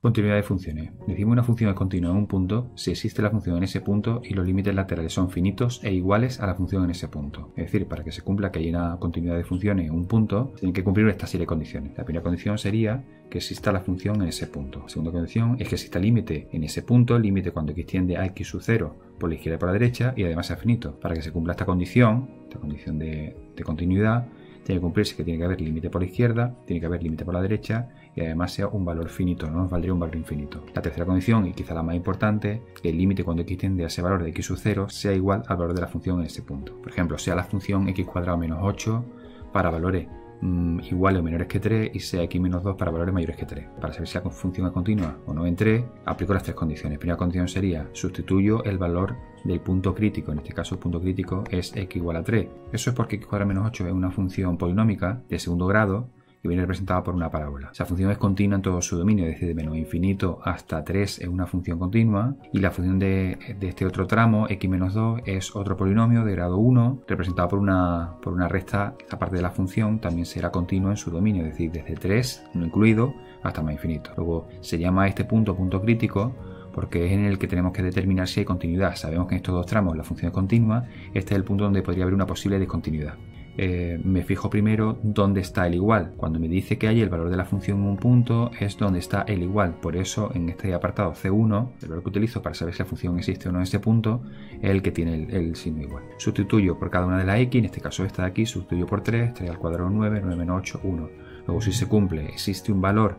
Continuidad de funciones. Decimos una función es continua en un punto si existe la función en ese punto y los límites laterales son finitos e iguales a la función en ese punto. Es decir, para que se cumpla que hay una continuidad de funciones en un punto, tienen que cumplir estas serie condiciones. La primera condición sería que exista la función en ese punto. La segunda condición es que exista límite en ese punto, límite cuando x tiende a x sub 0 por la izquierda y por la derecha y además sea finito. Para que se cumpla esta condición, esta condición de, de continuidad, tiene que cumplirse que tiene que haber límite por la izquierda, tiene que haber límite por la derecha y además sea un valor finito, no nos valdría un valor infinito. La tercera condición, y quizá la más importante, que el límite cuando x tiende a ese valor de x sub 0 sea igual al valor de la función en ese punto. Por ejemplo, sea la función x cuadrado menos 8 para valores mm, iguales o menores que 3 y sea x menos 2 para valores mayores que 3. Para saber si la función es continua o no en 3, aplico las tres condiciones. primera condición sería sustituyo el valor del punto crítico, en este caso el punto crítico es x igual a 3. Eso es porque x cuadrado menos 8 es una función polinómica de segundo grado que viene representada por una parábola. Esa función es continua en todo su dominio, desde decir, de menos infinito hasta 3 es una función continua y la función de, este otro tramo, x-2, menos es otro polinomio de grado 1 representado por una, por una recta. Esta parte de la función también será continua en su dominio, es decir, desde 3, no incluido, hasta más infinito. Luego se llama este punto punto crítico porque es en el que tenemos que determinar si hay continuidad. Sabemos que en estos dos tramos la función es continua, este es el punto donde podría haber una posible discontinuidad. Eh, me fijo primero dónde está el igual. Cuando me dice que hay el valor de la función en un punto, es donde está el igual. Por eso en este apartado C1, el valor que utilizo para saber si la función existe o no en este punto, es el que tiene el, signo igual. Sustituyo por cada una de las x, en este caso esta de aquí, sustituyo por 3, 3 al cuadrado 9, 9 menos 8, 1. Luego si se cumple, existe un valor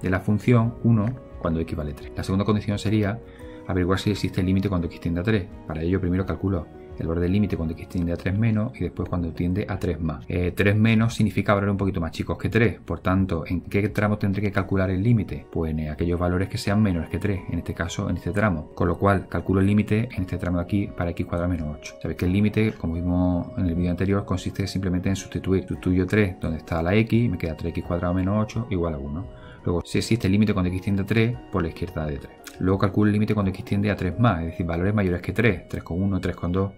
de la función 1 cuando x vale 3. La segunda condición sería averiguar si existe el límite cuando x tiende a 3. Para ello primero calculo el del límite cuando x tiende a 3 menos y después cuando tiende a 3 más. 3 eh, menos significa valores un poquito más chicos que 3, por tanto, ¿en qué tramo tendré que calcular el límite? Pues en aquellos valores que sean menores que 3, en este caso en este tramo, con lo cual calculo el límite en este tramo de aquí para x cuadrado menos 8. Sabéis que el límite, como vimos en el vídeo anterior, consiste simplemente en sustituir, sustituyo 3 donde está la x, me queda 3x cuadrado menos 8 igual a 1. Luego, si existe el límite cuando x tiende a 3, por la izquierda de 3. Luego calculo el límite cuando x tiende a 3 más, es decir, valores mayores que 3, 3 1, 3,1, 2.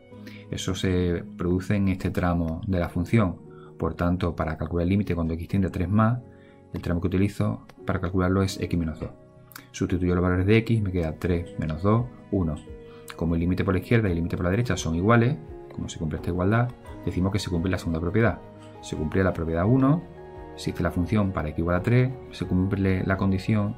Eso se produce en este tramo de la función. Por tanto, para calcular el límite cuando x tiende a 3 más, el tramo que utilizo para calcularlo es x menos 2. Sustituyo los valores de x, me queda 3 menos 2, 1. Como el límite por la izquierda y el límite por la derecha son iguales, como se cumple esta igualdad, decimos que se cumple la segunda propiedad. Se cumple la propiedad 1, existe la función para x igual a 3, se cumple la condición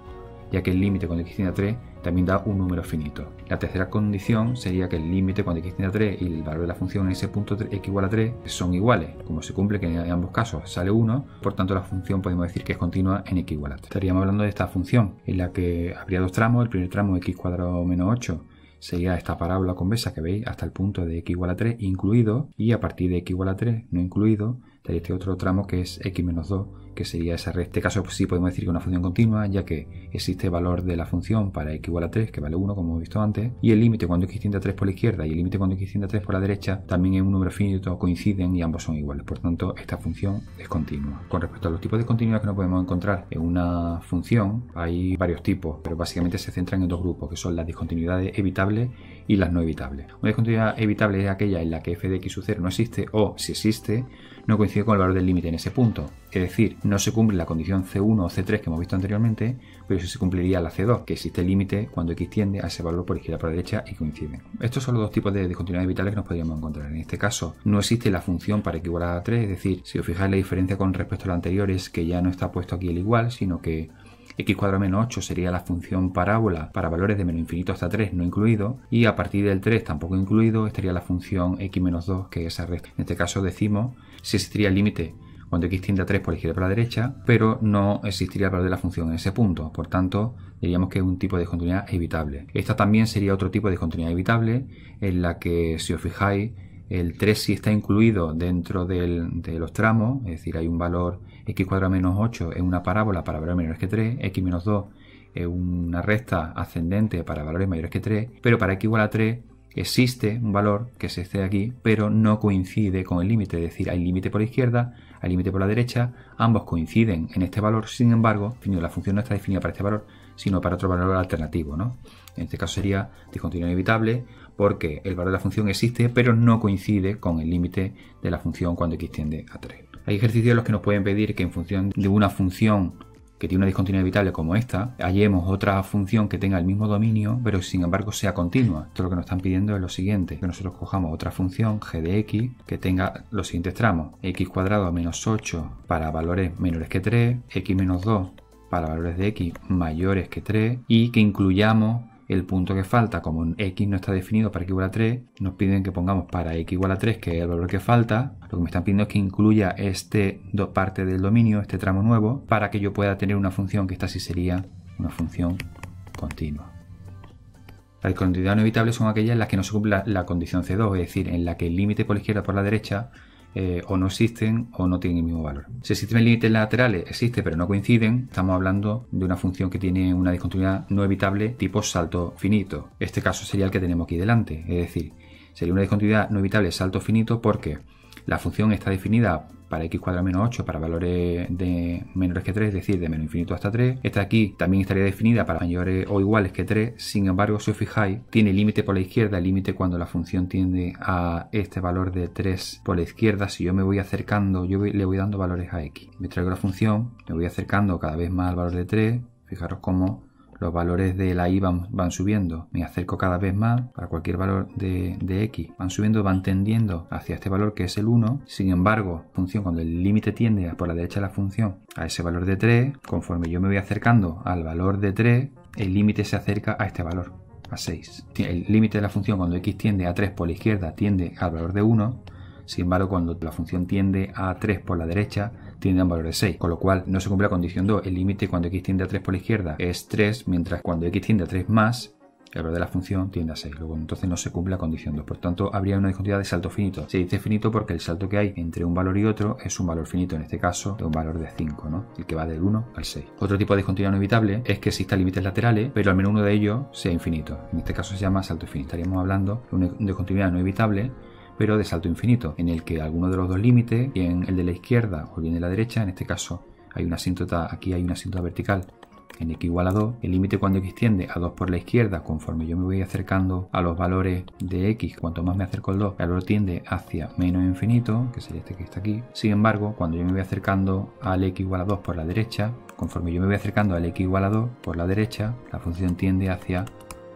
ya que el límite cuando x tiende a 3 también da un número finito. La tercera condición sería que el límite cuando x tiende a 3 y el valor de la función en ese punto x igual a 3 son iguales. Como se cumple que en ambos casos sale 1, por tanto la función podemos decir que es continua en x igual a 3. Estaríamos hablando de esta función en la que habría dos tramos, el primer tramo x cuadrado menos 8 sería esta parábola convexa que veis hasta el punto de x igual a 3 incluido y a partir de x igual a 3 no incluido estaría este otro tramo que es x menos 2 que sería esa red. En este caso pues sí podemos decir que una función continua, ya que existe valor de la función para x igual a 3, que vale 1, como hemos visto antes, y el límite cuando x tiende a 3 por la izquierda y el límite cuando x tiende a 3 por la derecha también es un número finito, coinciden y ambos son iguales. Por tanto, esta función es continua. Con respecto a los tipos de continuidad que nos podemos encontrar en una función, hay varios tipos, pero básicamente se centran en dos grupos, que son las discontinuidades evitables y las no evitables. Una discontinuidad evitable es aquella en la que f de x sub 0 no existe o, si existe, no coincide con el valor del límite en ese punto. Es decir, no se cumple la condición C1 o C3 que hemos visto anteriormente, pero sí se cumpliría la C2, que existe el límite cuando x tiende a ese valor por izquierda por derecha y coinciden. Estos son los dos tipos de discontinuidades evitables que nos podríamos encontrar. En este caso, no existe la función para igual a 3, es decir, si os fijáis la diferencia con respecto a la anterior es que ya no está puesto aquí el igual, sino que x cuadrado menos 8 sería la función parábola para valores de menos infinito hasta 3 no incluido y a partir del 3 tampoco incluido estaría la función x menos 2 que esa recta. En este caso decimos si existiría el límite cuando x tiende a 3 por la izquierda para la derecha, pero no existiría el valor de la función en ese punto. Por tanto, diríamos que es un tipo de discontinuidad evitable. Esta también sería otro tipo de discontinuidad evitable en la que, si os fijáis, el 3 sí está incluido dentro de los tramos, es decir, hay un valor x cuadrado menos 8 es una parábola para valores menores que 3, x menos 2 es una recta ascendente para valores mayores que 3, pero para x igual a 3 existe un valor que se esté aquí, pero no coincide con el límite, es decir, hay límite por la izquierda, hay límite por la derecha, ambos coinciden en este valor, sin embargo, la función no está definida para este valor, sino para otro valor alternativo, ¿no? En este caso sería discontinuidad inevitable porque el valor de la función existe, pero no coincide con el límite de la función cuando x tiende a 3. Hay ejercicios en los que nos pueden pedir que en función de una función que tiene una discontinuidad evitable como esta, hallemos otra función que tenga el mismo dominio, pero sin embargo sea continua. Esto lo que nos están pidiendo es lo siguiente, que nosotros cojamos otra función g de x que tenga los siguientes tramos, x cuadrado menos 8 para valores menores que 3, x menos 2 para valores de x mayores que 3 y que incluyamos el punto que falta, como x no está definido para x igual a 3, nos piden que pongamos para x igual a 3, que es el valor que falta, lo que me están pidiendo es que incluya este dos parte del dominio, este tramo nuevo, para que yo pueda tener una función que esta sí sería una función continua. Las condiciones inevitables son aquellas en las que no se cumple la, condición C2, es decir, en la que el límite por la izquierda por la derecha eh, o no existen o no tienen el mismo valor. Si existen límites laterales, existe pero no coinciden, estamos hablando de una función que tiene una discontinuidad no evitable tipo salto finito. Este caso sería el que tenemos aquí delante, es decir, sería una discontinuidad no evitable salto finito porque la función está definida para x cuadrado menos 8 para valores de menores que 3, es decir, de menos infinito hasta 3. Esta aquí también estaría definida para mayores o iguales que 3. Sin embargo, si os fijáis, tiene límite por la izquierda, límite cuando la función tiende a este valor de 3 por la izquierda. Si yo me voy acercando, yo le voy dando valores a x. Me traigo la función, me voy acercando cada vez más al valor de 3. Fijaros cómo los valores de la i van, subiendo. Me acerco cada vez más para cualquier valor de, x. Van subiendo, van tendiendo hacia este valor que es el 1. Sin embargo, función cuando el límite tiende por la derecha de la función a ese valor de 3, conforme yo me voy acercando al valor de 3, el límite se acerca a este valor, a 6. El límite de la función cuando x tiende a 3 por la izquierda tiende al valor de 1. Sin embargo, cuando la función tiende a 3 por la derecha, tiende un valor de 6, con lo cual no se cumple la condición 2. El límite cuando x tiende a 3 por la izquierda es 3, mientras cuando x tiende a 3 más, el valor de la función tiende a 6. Luego entonces no se cumple la condición 2. Por tanto, habría una discontinuidad de salto finito. Se dice finito porque el salto que hay entre un valor y otro es un valor finito, en este caso de un valor de 5, ¿no? El que va del 1 al 6. Otro tipo de discontinuidad no evitable es que existan límites laterales, pero al menos uno de ellos sea infinito. En este caso se llama salto infinito, Estaríamos hablando de una discontinuidad no evitable pero de salto infinito, en el que alguno de los dos límites, bien el de la izquierda o bien de la derecha, en este caso hay una asíntota, aquí hay una asíntota vertical en x igual a 2, el límite cuando x tiende a 2 por la izquierda, conforme yo me voy acercando a los valores de x, cuanto más me acerco al 2, el valor tiende hacia menos infinito, que sería este que está aquí. Sin embargo, cuando yo me voy acercando al x igual a 2 por la derecha, conforme yo me voy acercando al x igual a 2 por la derecha, la función tiende hacia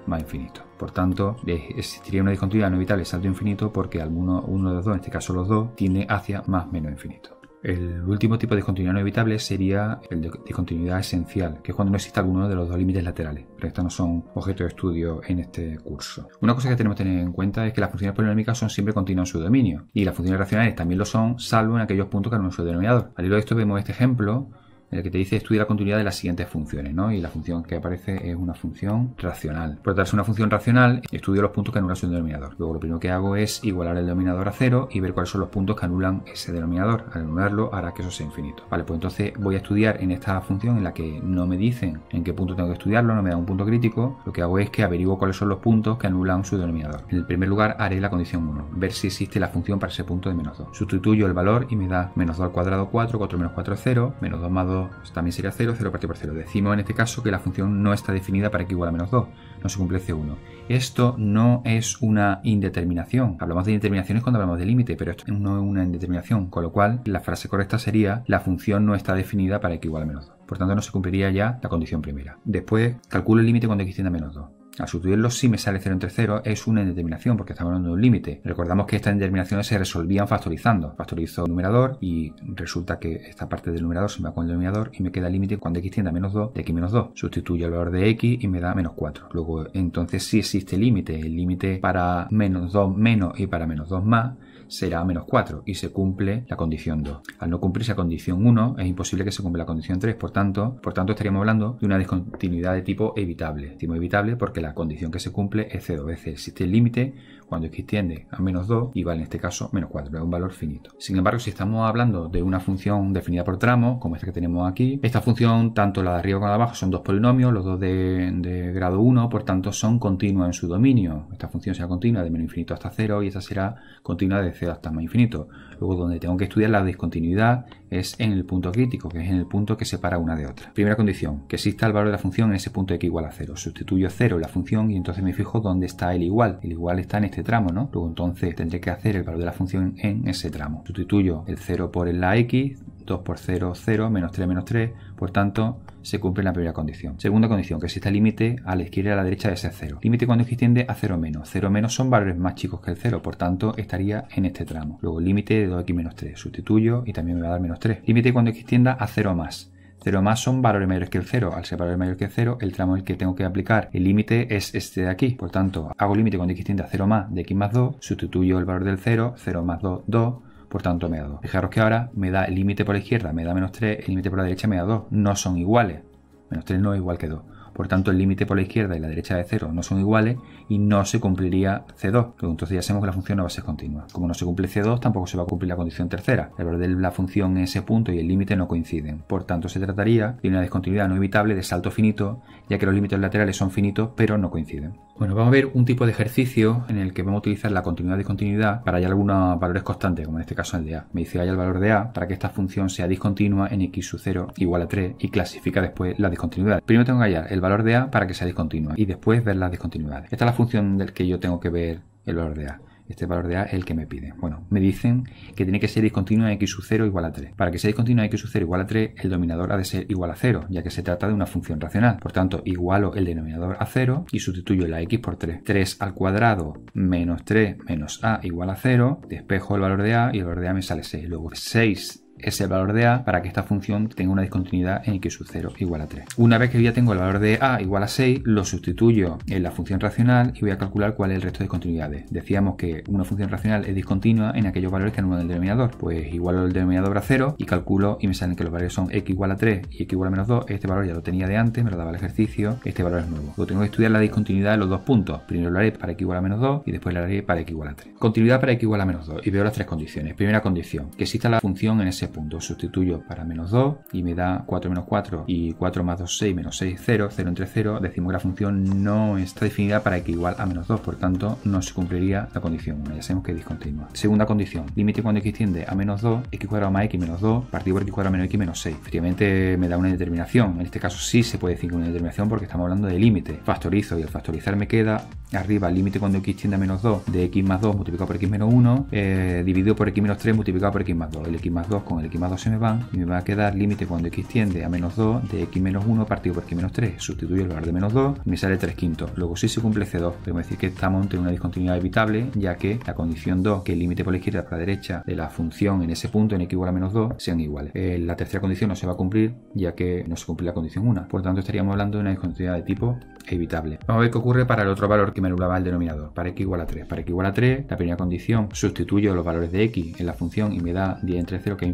más infinito. Por tanto, existiría una discontinuidad no evitable salto infinito porque alguno, uno de los dos, en este caso los dos, tiene hacia más menos infinito. El último tipo de discontinuidad no evitable sería el de discontinuidad esencial, que es cuando no existe alguno de los dos límites laterales, pero estos no son objeto de estudio en este curso. Una cosa que tenemos que tener en cuenta es que las funciones polinómicas son siempre continuas en su dominio, y las funciones racionales también lo son, salvo en aquellos puntos que no son su denominador. Al hilo de esto vemos este ejemplo en el que te dice estudia la continuidad de las siguientes funciones, ¿no? Y la función que aparece es una función racional. Por tratarse una función racional, estudio los puntos que anulan su denominador. Luego lo primero que hago es igualar el denominador a cero y ver cuáles son los puntos que anulan ese denominador. Al anularlo hará que eso sea infinito. Vale, pues entonces voy a estudiar en esta función en la que no me dicen en qué punto tengo que estudiarlo, no me da un punto crítico. Lo que hago es que averiguo cuáles son los puntos que anulan su denominador. En el primer lugar haré la condición 1, ver si existe la función para ese punto de menos 2. Sustituyo el valor y me da menos 2 al cuadrado 4, 4 menos 4 es 0, menos 2 más 2 pues, también sería 0, 0 partido por 0. Decimos en este caso que la función no está definida para que igual a menos 2, no se cumple C1. Esto no es una indeterminación. Hablamos de indeterminaciones cuando hablamos de límite, pero esto no es una indeterminación, con lo cual la frase correcta sería la función no está definida para que igual a menos 2. Por tanto, no se cumpliría ya la condición primera. Después, calculo el límite cuando x tiende a menos 2. Al sustituirlo si me sale 0 entre 0 es una indeterminación porque estamos hablando de un límite. Recordamos que estas indeterminaciones se resolvían factorizando. Factorizo el numerador y resulta que esta parte del numerador se me va con el denominador y me queda el límite cuando x tiende a menos 2 de x menos 2. Sustituyo el valor de x y me da menos 4. Luego entonces si existe límite, el límite para menos 2 menos y para menos 2 más será menos 4 y se cumple la condición 2. Al no cumplirse la condición 1 es imposible que se cumpla la condición 3, por tanto, por tanto estaríamos hablando de una discontinuidad de tipo evitable. Tipo evitable porque la condición que se cumple es c2 veces. Existe el límite cuando x tiende a menos 2 y vale en este caso menos 4, es un valor finito. Sin embargo, si estamos hablando de una función definida por tramos, como esta que tenemos aquí, esta función, tanto la de arriba como la de abajo, son dos polinomios, los dos de, grado 1, por tanto son continuas en su dominio. Esta función será continua de menos infinito hasta 0 y esta será continua de 0 hasta más infinito. Luego, donde tengo que estudiar la discontinuidad es en el punto crítico, que es en el punto que separa una de otra. Primera condición, que exista el valor de la función en ese punto x igual a 0. Sustituyo 0 en la función y entonces me fijo dónde está el igual. El igual está en este tramo, ¿no? Luego entonces tendré que hacer el valor de la función en ese tramo. Sustituyo el 0 por la x, 2 por 0, 0, menos 3, menos 3, por tanto se cumple la primera condición. Segunda condición, que exista el límite a la izquierda y a la derecha de ese 0. Límite cuando x tiende a 0 menos. 0 menos son valores más chicos que el 0, por tanto estaría en este tramo. Luego límite de 2x menos 3, sustituyo y también me va a dar menos 3. Límite cuando x tienda a 0 más. 0 más son valores mayores que el 0. Al ser valores mayores que el 0, el tramo en el que tengo que aplicar el límite es este de aquí. Por tanto, hago límite con x tiende a 0 más de x más 2, sustituyo el valor del 0, 0 más 2, 2 por tanto me da 2. Fijaros que ahora me da el límite por la izquierda, me da menos 3, el límite por la derecha me da 2. No son iguales. Menos 3 no es igual que 2 por tanto el límite por la izquierda y la derecha de 0 no son iguales y no se cumpliría C2, entonces ya sabemos que la función no va a ser continua. Como no se cumple C2 tampoco se va a cumplir la condición tercera, el valor de la función en ese punto y el límite no coinciden, por tanto se trataría de una descontinuidad no evitable de salto finito, ya que los límites laterales son finitos pero no coinciden. Bueno, vamos a ver un tipo de ejercicio en el que vamos a utilizar la continuidad y discontinuidad para hallar algunos valores constantes, como en este caso el de A. Me dice hallar el valor de A para que esta función sea discontinua en x sub 0 igual a 3 y clasifica después la discontinuidad. Primero tengo que hallar el valor de A para que sea discontinua y después ver las discontinuidades. Esta es la función del que yo tengo que ver el valor de A este valor de A es el que me pide. Bueno, me dicen que tiene que ser discontinua x sub 0 igual a 3. Para que sea discontinua x sub 0 igual a 3, el dominador ha de ser igual a 0, ya que se trata de una función racional. Por tanto, igualo el denominador a 0 y sustituyo la x por 3. 3 al cuadrado menos 3 menos a igual a 0, despejo el valor de a y el valor de a me sale 6. Luego 6 es el valor de a para que esta función tenga una discontinuidad en x 0 igual a 3. Una vez que ya tengo el valor de a igual a 6, lo sustituyo en la función racional y voy a calcular cuál es el resto de discontinuidades. Decíamos que una función racional es discontinua en aquellos valores que anulan el denominador. Pues igualo el denominador a 0 y calculo y me salen que los valores son x igual a 3 y x igual a menos 2. Este valor ya lo tenía de antes, me lo daba el ejercicio. Este valor es nuevo. Lo tengo que estudiar la discontinuidad de los dos puntos. Primero lo haré para x igual a menos 2 y después lo haré para x igual a 3. Continuidad para x igual a menos 2 y veo las tres condiciones. Primera condición, que exista la función en ese Punto Sustituyo para menos 2 y me da 4 menos 4 y 4 más 2, 6 menos 6, 0, 0 entre 0. Decimos que la función no está definida para que igual a menos 2, por tanto no se cumpliría la condición 1. Ya sabemos que es discontinua. Segunda condición, límite cuando x tiende a menos 2, x cuadrado más x menos 2, partido por x cuadrado menos x menos 6. Efectivamente me da una determinación. En este caso sí se puede decir que una determinación porque estamos hablando de límite. Factorizo y al factorizar me queda arriba el límite cuando x tiende a menos 2 de x más 2 multiplicado por x menos 1 eh, dividido por x menos 3 multiplicado por x más 2. El x más 2 con el x más 2 se me van y me va a quedar límite cuando x tiende a menos 2 de x menos 1 partido por x menos 3. Sustituyo el valor de menos 2 y me sale 3 quintos. Luego sí se cumple C2. Podemos decir que estamos ante una discontinuidad evitable ya que la condición 2, que el límite por la izquierda para la derecha de la función en ese punto en x igual a menos 2 sean iguales. Eh, la tercera condición no se va a cumplir ya que no se cumple la condición 1. Por tanto estaríamos hablando de una discontinuidad de tipo evitable. Vamos a ver qué ocurre para el otro valor que me anulaba el denominador. Para x igual a 3. Para x igual a 3, la primera condición sustituyo los valores de x en la función y me da 10 entre 0 que es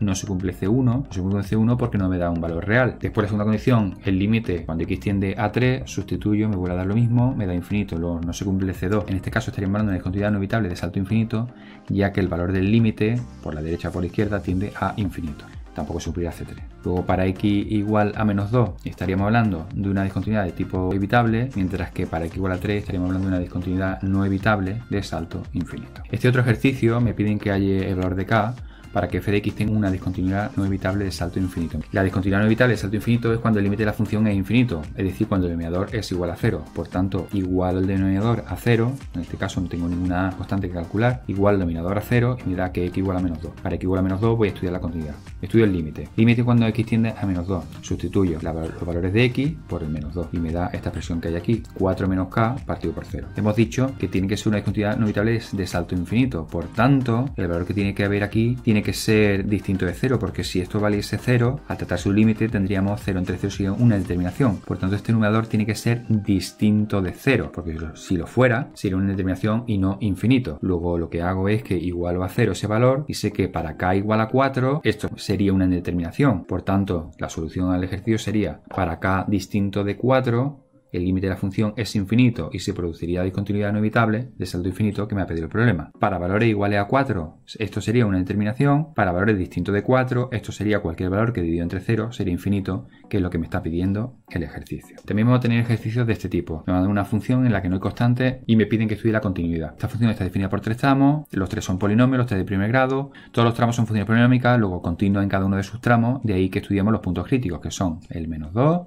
no se cumple C1, no se cumple C1 porque no me da un valor real. Después la segunda condición, el límite cuando x tiende a 3, sustituyo, me vuelve a dar lo mismo, me da infinito, luego no se cumple C2. En este caso estaríamos hablando de una discontinuidad no evitable de salto infinito, ya que el valor del límite, por la derecha o por la izquierda, tiende a infinito tampoco se cumplirá C3. Luego para x igual a menos 2 estaríamos hablando de una discontinuidad de tipo evitable, mientras que para x igual a 3 estaríamos hablando de una discontinuidad no evitable de salto infinito. Este otro ejercicio me piden que halle el valor de k, para que f de x tenga una discontinuidad no evitable de salto infinito. La discontinuidad no evitable de salto infinito es cuando el límite de la función es infinito, es decir, cuando el denominador es igual a 0. Por tanto, igual el denominador a 0, en este caso no tengo ninguna constante que calcular, igual el denominador a 0 y me da que x igual a menos 2. Para x igual a menos 2 voy a estudiar la continuidad. Estudio el límite. Límite cuando x tiende a menos 2. Sustituyo los valores de x por el menos 2 y me da esta expresión que hay aquí, 4 menos k partido por 0. Hemos dicho que tiene que ser una discontinuidad no evitable de salto infinito. Por tanto, el valor que tiene que haber aquí tiene que ser distinto de 0, porque si esto valiese 0, al tratar su límite tendríamos 0 entre 0 sería una determinación. Por tanto, este numerador tiene que ser distinto de 0, porque si lo fuera, sería una determinación y no infinito. Luego lo que hago es que igualo a 0 ese valor y sé que para k igual a 4, esto sería una indeterminación. Por tanto, la solución al ejercicio sería para k distinto de 4, el límite de la función es infinito y se produciría discontinuidad evitable de saldo infinito que me ha pedido el problema. Para valores iguales a 4, esto sería una determinación. Para valores distintos de 4, esto sería cualquier valor que dividido entre 0 sería infinito, que es lo que me está pidiendo el ejercicio. También vamos a tener ejercicios de este tipo. Me van a dar una función en la que no hay constante y me piden que estudie la continuidad. Esta función está definida por tres tramos, los tres son polinomios, los tres de primer grado, todos los tramos son funciones polinómicas, luego continuas en cada uno de sus tramos, de ahí que estudiamos los puntos críticos, que son el menos 2,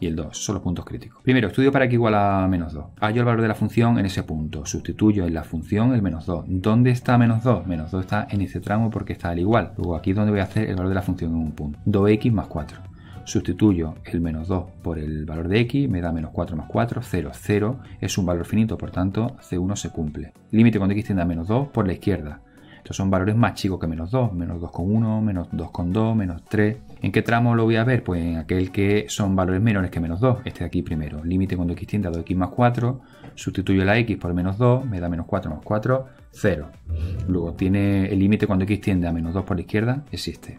y el 2, son los puntos críticos. Primero, estudio para que igual a menos 2. Hallo ah, el valor de la función en ese punto. Sustituyo en la función el menos 2. ¿Dónde está menos 2? Menos 2 está en este tramo porque está al igual. Luego aquí es donde voy a hacer el valor de la función en un punto. 2x más 4. Sustituyo el menos 2 por el valor de x, me da menos 4 más 4, 0. 0 es un valor finito, por tanto, C1 se cumple. Límite cuando x tiende a menos 2 por la izquierda. Estos son valores más chicos que menos 2, menos 2 con 1, menos 2 con 2, menos 3. ¿En qué tramo lo voy a ver? Pues en aquel que son valores menores que menos 2, este de aquí primero. Límite cuando x tiende a 2x más 4, sustituyo la x por menos 2, me da menos 4 más 4, 0. Luego tiene el límite cuando x tiende a menos 2 por la izquierda, existe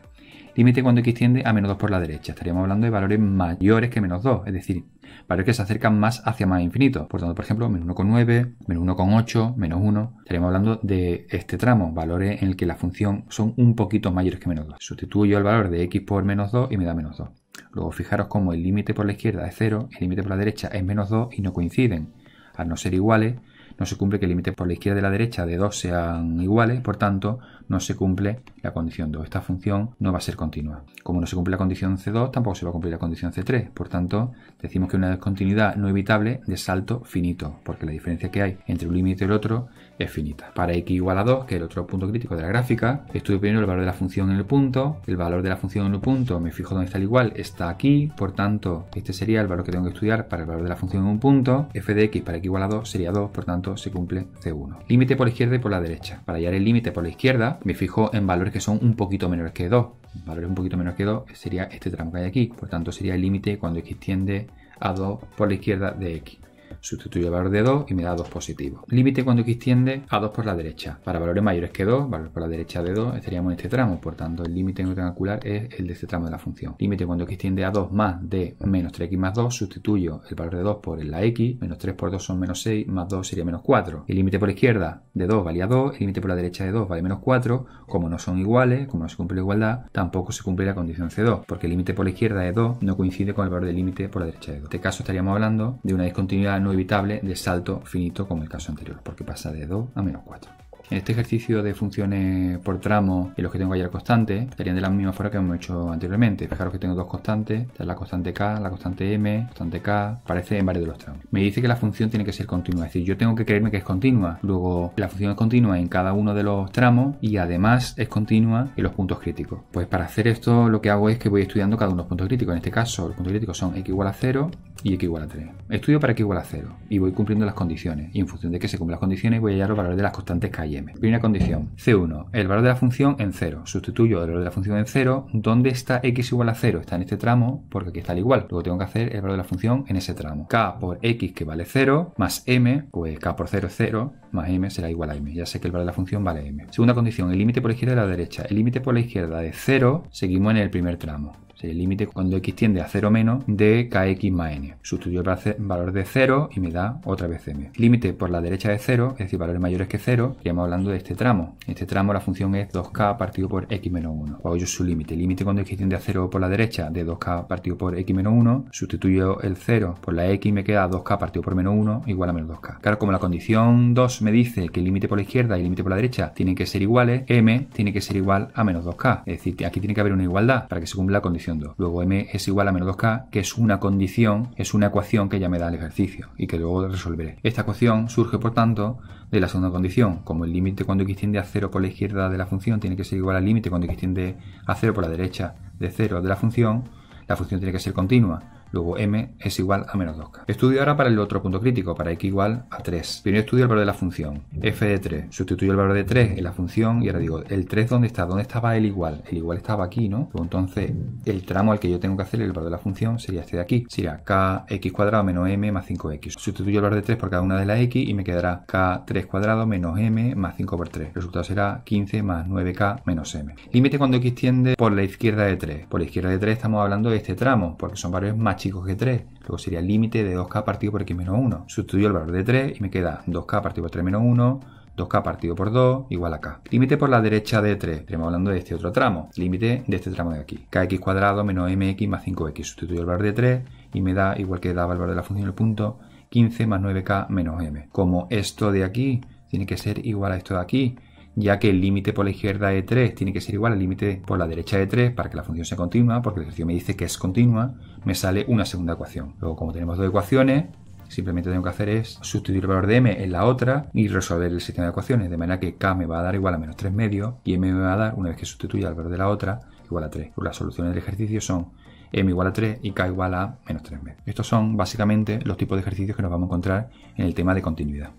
límite cuando x tiende a menos 2 por la derecha. Estaríamos hablando de valores mayores que menos 2, es decir, valores que se acercan más hacia más infinito. Por tanto, por ejemplo, menos 1,9, menos 1,8, menos 1. Estaríamos hablando de este tramo, valores en el que la función son un poquito mayores que menos 2. Sustituyo el valor de x por menos 2 y me da menos 2. Luego fijaros cómo el límite por la izquierda es 0, el límite por la derecha es menos 2 y no coinciden. Al no ser iguales, no se cumple que el límite por la izquierda y la derecha de 2 sean iguales, por tanto, no se cumple la condición 2. Esta función no va a ser continua. Como no se cumple la condición C2, tampoco se va a cumplir la condición C3. Por tanto, decimos que una descontinuidad no evitable de salto finito, porque la diferencia que hay entre un límite y el otro es finita. Para x igual a 2, que es el otro punto crítico de la gráfica, estudio primero el valor de la función en el punto, el valor de la función en el punto, me fijo dónde está el igual, está aquí, por tanto, este sería el valor que tengo que estudiar para el valor de la función en un punto, f de x para x igual a 2 sería 2, por tanto se cumple C1. Límite por la izquierda y por la derecha. Para hallar el límite por la izquierda me fijo en valores que son un poquito menores que 2. Valores un poquito menores que 2 sería este tramo que hay aquí. Por tanto sería el límite cuando x tiende a 2 por la izquierda de x. Sustituyo el valor de 2 y me da 2 positivo. Límite cuando x tiende a 2 por la derecha. Para valores mayores que 2, valor por la derecha de 2, estaríamos en este tramo. Por tanto, el límite que tengo que calcular es el de este tramo de la función. Límite cuando x tiende a 2 más de menos 3x más 2, sustituyo el valor de 2 por la x, menos 3 por 2 son menos 6, más 2 sería menos 4. El límite por la izquierda de 2 valía 2, el límite por la derecha de 2 vale menos 4. Como no son iguales, como no se cumple la igualdad, tampoco se cumple la condición C2, porque el límite por la izquierda de 2 no coincide con el valor del límite por la derecha de 2. En este caso estaríamos hablando de una discontinuidad no evitable de salto finito como el caso anterior, porque pasa de 2 a menos 4. En este ejercicio de funciones por tramo y los que tengo ayer constante serían de la misma forma que hemos hecho anteriormente. Fijaros que tengo dos constantes, la constante k, la constante m, constante k, aparece en varios de los tramos. Me dice que la función tiene que ser continua, es decir, yo tengo que creerme que es continua. Luego, la función es continua en cada uno de los tramos y además es continua en los puntos críticos. Pues para hacer esto lo que hago es que voy estudiando cada uno de los puntos críticos. En este caso, los puntos críticos son x igual a 0, y x igual a 3. Estudio para que igual a 0 y voy cumpliendo las condiciones. Y en función de que se cumplan las condiciones voy a hallar los valores de las constantes k y m. Primera condición. C1. El valor de la función en 0. Sustituyo el valor de la función en 0. ¿Dónde está x igual a 0? Está en este tramo porque aquí está el igual. Luego tengo que hacer el valor de la función en ese tramo. k por x que vale 0 más m, pues k por 0 es 0 más m será igual a m. Ya sé que el valor de la función vale m. Segunda condición. El límite por la izquierda de la derecha. El límite por la izquierda de 0 seguimos en el primer tramo el límite cuando x tiende a 0 menos de kx más n. Sustituyo el valor de 0 y me da otra vez m. Límite por la derecha de 0, es decir, valores mayores que 0, Estaríamos hablando de este tramo. En este tramo la función es 2k partido por x menos 1. O yo su límite. Límite cuando x tiende a 0 por la derecha de 2k partido por x menos 1. Sustituyo el 0 por la x y me queda 2k partido por menos 1 igual a menos 2k. Claro, como la condición 2 me dice que el límite por la izquierda y el límite por la derecha tienen que ser iguales, m tiene que ser igual a menos 2k. Es decir, aquí tiene que haber una igualdad para que se cumpla la condición Luego m es igual a menos 2k, que es una condición, es una ecuación que ya me da el ejercicio y que luego resolveré. Esta ecuación surge, por tanto, de la segunda condición. Como el límite cuando x tiende a 0 por la izquierda de la función tiene que ser igual al límite cuando x tiende a 0 por la derecha de 0 de la función, la función tiene que ser continua luego m es igual a menos 2k. Estudio ahora para el otro punto crítico, para x igual a 3. Primero estudio el valor de la función, f de 3. Sustituyo el valor de 3 en la función y ahora digo, ¿el 3 dónde está? ¿Dónde estaba el igual? El igual estaba aquí, ¿no? Pues entonces, el tramo al que yo tengo que hacer el valor de la función sería este de aquí. Sería kx cuadrado menos m más 5x. Sustituyo el valor de 3 por cada una de las x y me quedará k3 cuadrado menos m más 5 por 3. El resultado será 15 más 9k menos m. Límite cuando x tiende por la izquierda de 3. Por la izquierda de 3 estamos hablando de este tramo, porque son varios más chicos que 3. Luego sería el límite de 2k partido por x menos 1. Sustituyo el valor de 3 y me queda 2k partido por 3 menos 1, 2k partido por 2 igual a k. Límite por la derecha de 3, estaremos hablando de este otro tramo, límite de este tramo de aquí. kx cuadrado menos mx más 5x, sustituyo el valor de 3 y me da, igual que daba el valor de la función del punto, 15 más 9k menos m. Como esto de aquí tiene que ser igual a esto de aquí, ya que el límite por la izquierda de 3 tiene que ser igual al límite por la derecha de 3 para que la función sea continua, porque el ejercicio me dice que es continua, me sale una segunda ecuación. Luego, como tenemos dos ecuaciones, simplemente tengo que hacer es sustituir el valor de m en la otra y resolver el sistema de ecuaciones, de manera que k me va a dar igual a menos 3 medios y m me va a dar, una vez que sustituya el valor de la otra, igual a 3. Las soluciones del ejercicio son m igual a 3 y k igual a menos 3 medios. Estos son básicamente los tipos de ejercicios que nos vamos a encontrar en el tema de continuidad.